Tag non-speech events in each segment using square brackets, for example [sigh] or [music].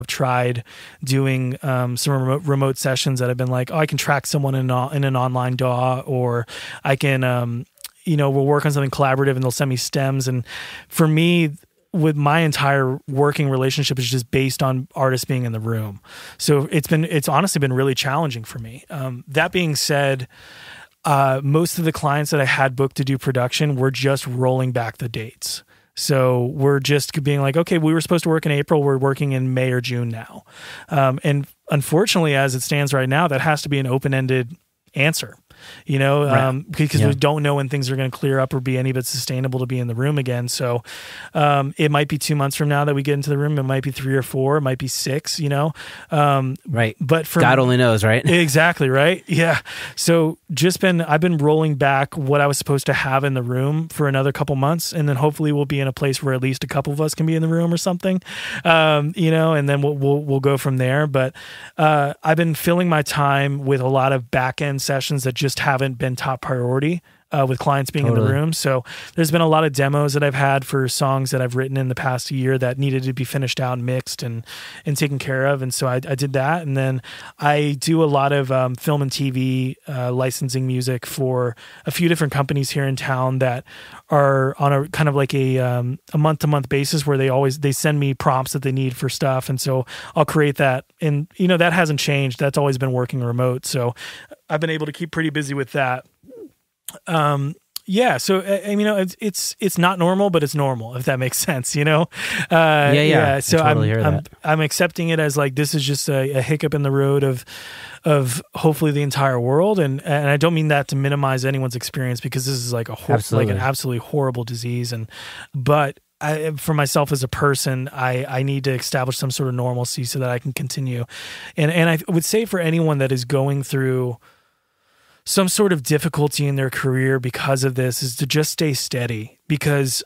I've tried doing um, some remote, remote, sessions that have been like, oh, I can track someone in, in an online DAW, or I can, um, you know, we'll work on something collaborative and they'll send me stems. And for me, with my entire working relationship is just based on artists being in the room. So it's been, it's honestly been really challenging for me. Um, that being said, uh, most of the clients that I had booked to do production were just rolling back the dates. So we're just being like, okay, we were supposed to work in April. We're working in May or June now. Um, and unfortunately, as it stands right now, that has to be an open ended answer you know, right. um, because yeah. we don't know when things are going to clear up or be any bit sustainable to be in the room again. So um, it might be two months from now that we get into the room. It might be three or four. It might be six. You know, um, right? But for God only knows, right? [laughs] exactly, right? Yeah. So just been I've been rolling back what I was supposed to have in the room for another couple months, and then hopefully we'll be in a place where at least a couple of us can be in the room or something, um, you know, and then we'll we'll, we'll go from there. But uh, I've been filling my time with a lot of back end sessions that just just haven't been top priority uh, with clients being totally. in the room. So there's been a lot of demos that I've had for songs that I've written in the past year that needed to be finished out, mixed, and and taken care of. And so I, I did that, and then I do a lot of um, film and TV uh, licensing music for a few different companies here in town that are on a kind of like a um, a month to month basis where they always they send me prompts that they need for stuff, and so I'll create that. And you know that hasn't changed. That's always been working remote. So I've been able to keep pretty busy with that. Um, yeah, so I, you know, it's it's it's not normal, but it's normal if that makes [laughs] sense. You know, uh, yeah, yeah, yeah. So totally I'm I'm, I'm accepting it as like this is just a, a, hiccup in the road of of hopefully the entire world, and and I don't mean that to minimize anyone's experience because this is like a hor- like an absolutely horrible disease, and but I, for myself as a person, I, I need to establish some sort of normalcy so that I can continue. And and I would say for anyone that is going through some sort of difficulty in their career because of this is to just stay steady because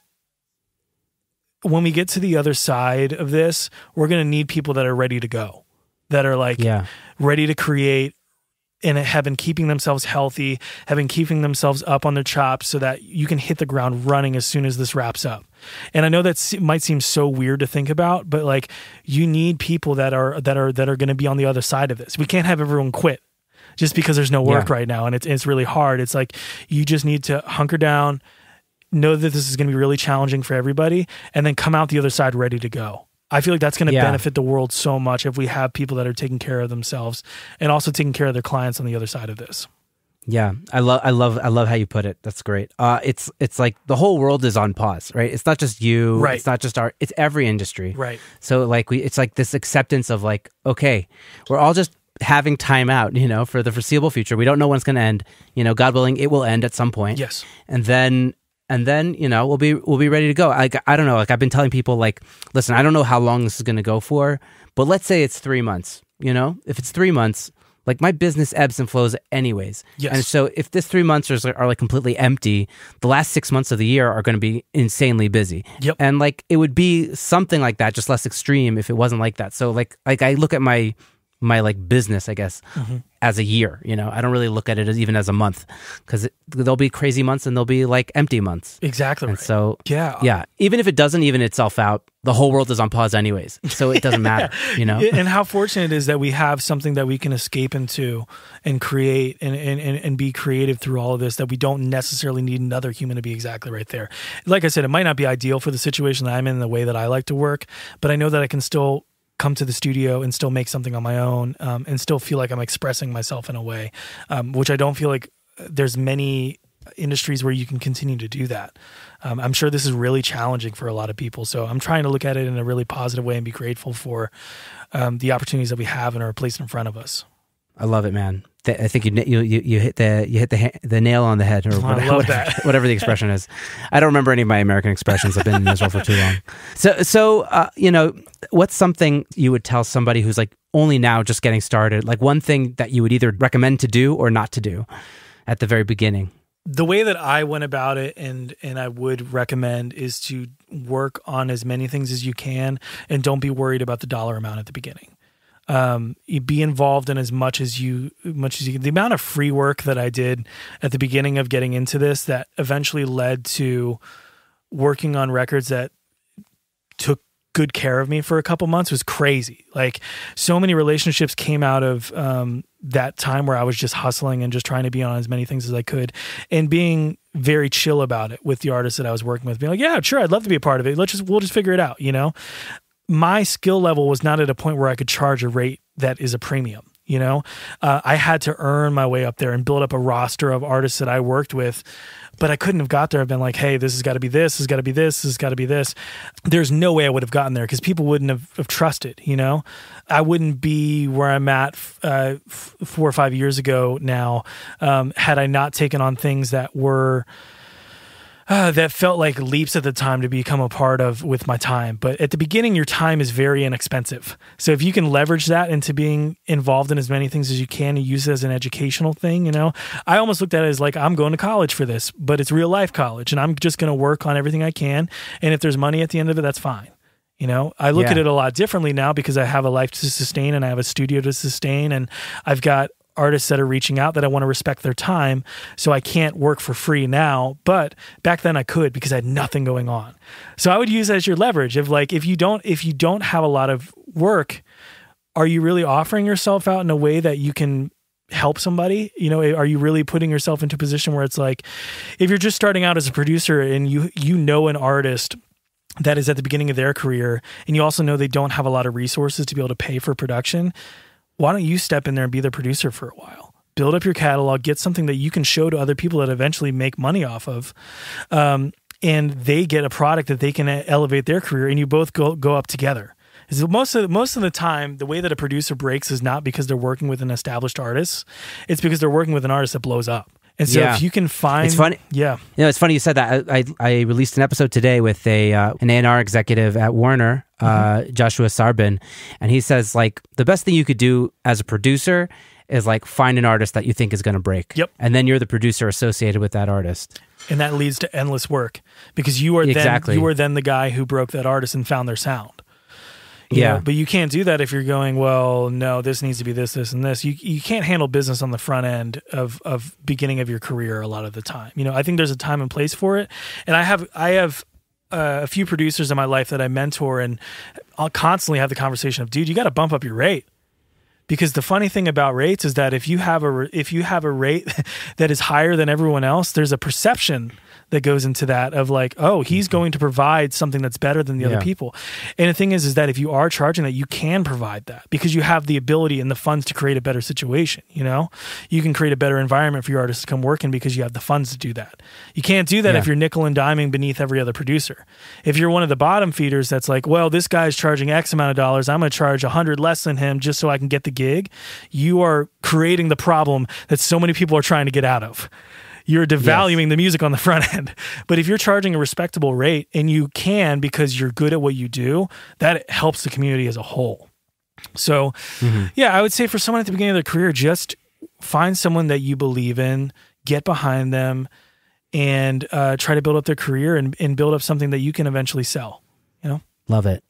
when we get to the other side of this, we're going to need people that are ready to go, that are like yeah. ready to create and have been keeping themselves healthy, have been keeping themselves up on their chops so that you can hit the ground running as soon as this wraps up. And I know that might seem so weird to think about, but like you need people that are that are that are going to be on the other side of this. We can't have everyone quit just because there's no work yeah. right now and it's it's really hard. It's like you just need to hunker down, know that this is going to be really challenging for everybody, and then come out the other side ready to go. I feel like that's going to yeah. benefit the world so much if we have people that are taking care of themselves and also taking care of their clients on the other side of this. Yeah, I love, I love, I love how you put it. That's great. Uh, it's, it's like the whole world is on pause, right? It's not just you, right? It's not just our, it's every industry, right? So like we, it's like this acceptance of like, okay, we're all just having time out, you know, for the foreseeable future. We don't know when it's going to end. You know, God willing, it will end at some point. Yes. And then and then you know we'll be we'll be ready to go. Like I don't know. Like I've been telling people, like, listen, I don't know how long this is going to go for, but let's say it's three months. You know, if it's three months, like my business ebbs and flows anyways. Yes. And so if this three months are, are like completely empty, the last six months of the year are going to be insanely busy. Yep. And like it would be something like that, just less extreme if it wasn't like that. So like like I look at my my like business, I guess, mm-hmm. as a year. You know, I don't really look at it as even as a month because there'll be crazy months and there'll be like empty months. Exactly. And right. So yeah, yeah. Even if it doesn't even itself out, the whole world is on pause anyways, so it doesn't [laughs] matter. You know. And how fortunate it is that we have something that we can escape into and create and and and be creative through all of this. That we don't necessarily need another human to be exactly right there. Like I said, it might not be ideal for the situation that I'm in, the way that I like to work, but I know that I can still come to the studio and still make something on my own um, and still feel like I'm expressing myself in a way, um, which I don't feel like uh, there's many industries where you can continue to do that. Um, I'm sure this is really challenging for a lot of people. So I'm trying to look at it in a really positive way and be grateful for um, the opportunities that we have and are placed in front of us. I love it, man. I think you you you hit the you hit the the nail on the head or [laughs] whatever, whatever, whatever, the expression is. I don't remember any of my American expressions. I've been in Israel for too long. So so uh, you know what's something you would tell somebody who's like only now just getting started? Like one thing that you would either recommend to do or not to do at the very beginning. The way that I went about it and and I would recommend is to work on as many things as you can and don't be worried about the dollar amount at the beginning um, be involved in as much as you much as you The amount of free work that I did at the beginning of getting into this that eventually led to working on records that took good care of me for a couple months was crazy. Like so many relationships came out of um, that time where I was just hustling and just trying to be on as many things as I could and being very chill about it with the artists that I was working with, being like, yeah, sure, I'd love to be a part of it. Let's just we'll just figure it out, you know my skill level was not at a point where I could charge a rate that is a premium. You know, uh, I had to earn my way up there and build up a roster of artists that I worked with, but I couldn't have got there. I've been like, hey, this has got to be this, this has got to be this, this has got to be this. There's no way I would have gotten there because people wouldn't have, have, trusted. You know, I wouldn't be where I'm at uh, four or five years ago now um, had I not taken on things that were uh, that felt like leaps at the time to become a part of with my time. But at the beginning, your time is very inexpensive. So if you can leverage that into being involved in as many things as you can and use it as an educational thing, you know, I almost looked at it as like, I'm going to college for this, but it's real life college and I'm just going to work on everything I can. And if there's money at the end of it, that's fine. You know, I look yeah. at it a lot differently now because I have a life to sustain and I have a studio to sustain and I've got artists that are reaching out that I want to respect their time. So I can't work for free now. But back then I could because I had nothing going on. So I would use as your leverage of like if you don't if you don't have a lot of work, are you really offering yourself out in a way that you can help somebody you know are you really putting yourself into a position where it's like if you're just starting out as a producer and you you know an artist that is at the beginning of their career and you also know they don't have a lot of resources to be able to pay for production why don't you step in there and be the producer for a while? Build up your catalog, get something that you can show to other people that eventually make money off of. Um, and they get a product that they can elevate their career, and you both go, go up together is most of most of the time the way that a producer breaks is not because they're working with an established artist it's because they're working with an artist that blows up and so yeah. if you can find, it's funny. Yeah, you know, it's funny you said that. I, I, I released an episode today with a uh, an A&R executive at Warner, uh, mm-hmm. uh, Joshua Sarbin, and he says like the best thing you could do as a producer is like find an artist that you think is going to break. Yep. And then you're the producer associated with that artist. And that leads to endless work because you are exactly. then you are then the guy who broke that artist and found their sound yeah. Know? But you can't do that if you're going, well, no, this needs to be this, this, and this. You, you can't handle business on the front end of, of beginning of your career a lot of the time. You know, I think there's a time and place for it. And I have, I have, uh, a few producers in my life that I mentor, and I'll constantly have the conversation of, dude, you got to bump up your rate because the funny thing about rates is that if you have a if you have a rate [laughs] that is higher than everyone else there's a perception that goes into that of like, oh, he's mm-hmm. going to provide something that's better than the yeah. other people. And the thing is, is that if you are charging that, you can provide that because you have the ability and the funds to create a better situation. You know, you can create a better environment for your artists to come work in because you have the funds to do that. You can't do that yeah. if you're nickel and diming beneath every other producer. If you're one of the bottom feeders that's like, well, this guy's charging X amount of dollars, I'm going to charge a hundred less than him just so I can get the gig. You are creating the problem that so many people are trying to get out of you're devaluing yes. the music on the [laughs] front end. But if you're charging a respectable rate and you can because you're good at what you do, that helps the community as a whole. So, mm-hmm. yeah, I would say for someone at the beginning of their career, just find someone that you believe in, get behind them, and uh, try to build up their career and, and build up something that you can eventually sell. You know, love it.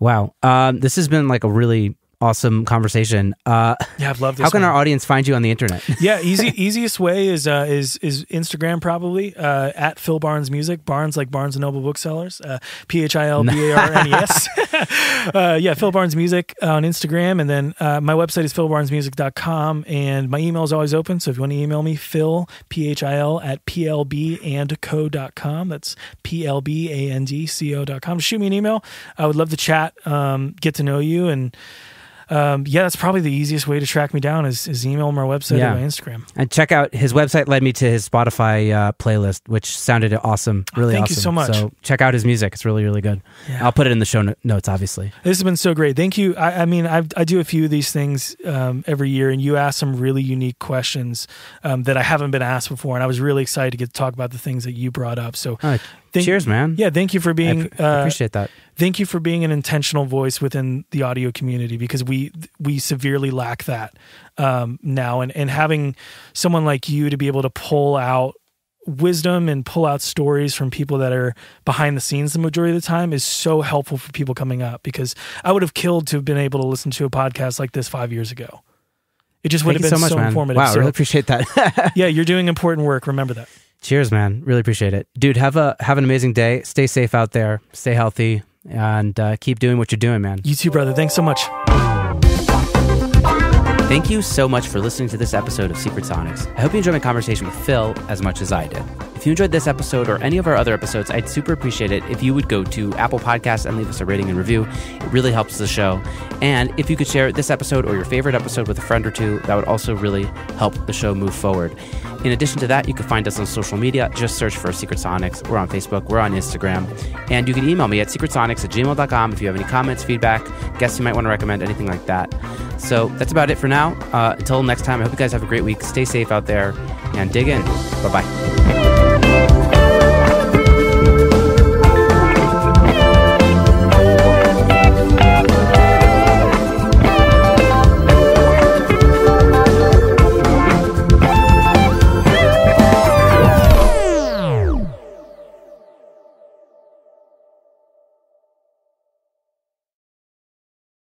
Wow, um, this has been like a really awesome conversation. Uh, yeah, I've loved. How can one. our audience find you on the internet? [laughs] yeah, easy [laughs] easiest way is uh, is is Instagram probably uh, at Phil Barnes Music Barnes like Barnes and Noble booksellers uh, P H I L B A R N E S. [laughs] Uh, yeah, Phil Barnes Music on Instagram, and then uh, my website is philbarnesmusic.com, and my email is always open. So if you want to email me, Phil P H I L at P L B and com. That's dot com. Shoot me an email. I would love to chat, um, get to know you, and um, yeah, that's probably the easiest way to track me down is, is email my website yeah. or my Instagram. And check out his website led me to his Spotify uh, playlist, which sounded awesome, oh, really oh, thank awesome. Thank you so much. So check out his music; it's really, really good. Yeah. I'll put it in the show no- notes, obviously. This has been so great. Thank you. I, I mean, I've, i do a few of these things um, every year, and you ask some really unique questions um, that I haven't been asked before, and I was really excited to get to talk about the things that you brought up. So, Thank, Cheers, man. Yeah, thank you for being. I, uh, appreciate that. Thank you for being an intentional voice within the audio community because we we severely lack that um, now, and and having someone like you to be able to pull out wisdom and pull out stories from people that are behind the scenes the majority of the time is so helpful for people coming up because I would have killed to have been able to listen to a podcast like this five years ago. It just would have been so, much, so informative. Wow, I really appreciate that. [laughs] yeah, you're doing important work. Remember that. Cheers, man. Really appreciate it, dude. Have a have an amazing day. Stay safe out there. Stay healthy, and uh, keep doing what you're doing, man. You too, brother. Thanks so much. Thank you so much for listening to this episode of Secret Sonics. I hope you enjoyed my conversation with Phil as much as I did. If you enjoyed this episode or any of our other episodes, I'd super appreciate it if you would go to Apple Podcasts and leave us a rating and review. It really helps the show. And if you could share this episode or your favorite episode with a friend or two, that would also really help the show move forward. In addition to that, you can find us on social media. Just search for Secret Sonics. We're on Facebook, we're on Instagram. And you can email me at secretsonics at gmail.com if you have any comments, feedback, guests you might want to recommend, anything like that. So that's about it for now. Uh, until next time, I hope you guys have a great week. Stay safe out there and dig in. Bye bye. Thank you.